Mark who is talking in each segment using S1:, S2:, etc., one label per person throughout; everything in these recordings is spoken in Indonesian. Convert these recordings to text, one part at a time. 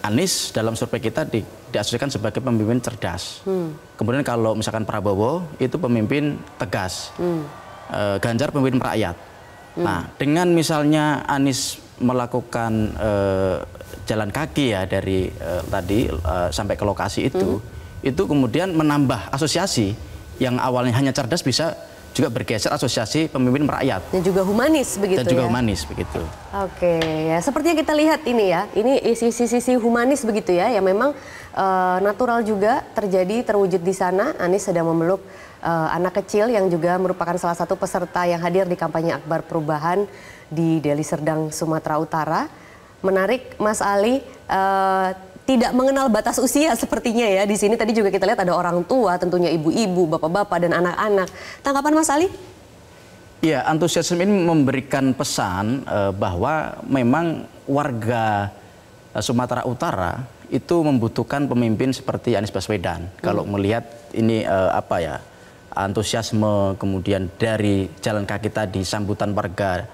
S1: Anies dalam survei kita di, diasosiasikan sebagai pemimpin cerdas. Hmm. Kemudian kalau misalkan Prabowo itu pemimpin tegas. Hmm. E, Ganjar pemimpin rakyat. Hmm. Nah, dengan misalnya Anies melakukan e, jalan kaki ya dari e, tadi e, sampai ke lokasi itu, hmm. itu kemudian menambah asosiasi yang awalnya hanya cerdas bisa juga bergeser asosiasi pemimpin merakyat. Dan juga
S2: humanis begitu Dan juga ya? humanis begitu. Oke, ya sepertinya kita lihat ini ya, ini sisi-sisi humanis begitu ya, yang memang uh, natural juga terjadi terwujud di sana. Anies sedang memeluk uh, anak kecil yang juga merupakan salah satu peserta yang hadir di kampanye Akbar Perubahan di Deli Serdang, Sumatera Utara. Menarik, Mas Ali. Uh, tidak mengenal batas usia sepertinya ya di sini tadi juga kita lihat ada orang tua tentunya ibu-ibu bapak-bapak dan anak-anak tanggapan Mas Ali
S1: Ya, antusiasme ini memberikan pesan eh, bahwa memang warga eh, Sumatera Utara itu membutuhkan pemimpin seperti Anies Baswedan. Hmm. Kalau melihat ini eh, apa ya antusiasme kemudian dari jalan kaki tadi sambutan warga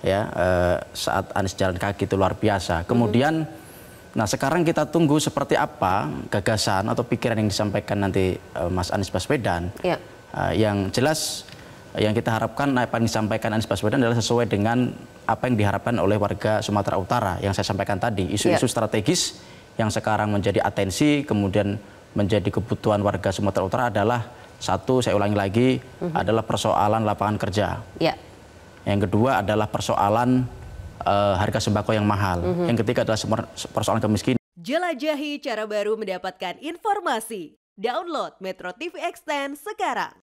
S1: ya eh, saat Anies jalan kaki itu luar biasa. Hmm. Kemudian hmm Nah sekarang kita tunggu seperti apa gagasan atau pikiran yang disampaikan nanti uh, Mas Anies Baswedan. Ya. Uh, yang jelas eh, yang kita harapkan apa yang disampaikan Anies Baswedan adalah sesuai dengan apa yang diharapkan oleh warga Sumatera Utara yang saya sampaikan tadi. Isu-isu ya. strategis yang sekarang menjadi atensi kemudian menjadi kebutuhan warga Sumatera Utara adalah satu saya ulangi lagi uh mhm. -huh. adalah persoalan lapangan kerja. Ya. Yang kedua adalah persoalan uh, harga sembako yang mahal. Mm -hmm. Yang ketiga adalah persoalan kemiskinan.
S2: Jelajahi cara baru mendapatkan informasi. Download Metro TV
S1: Extend sekarang.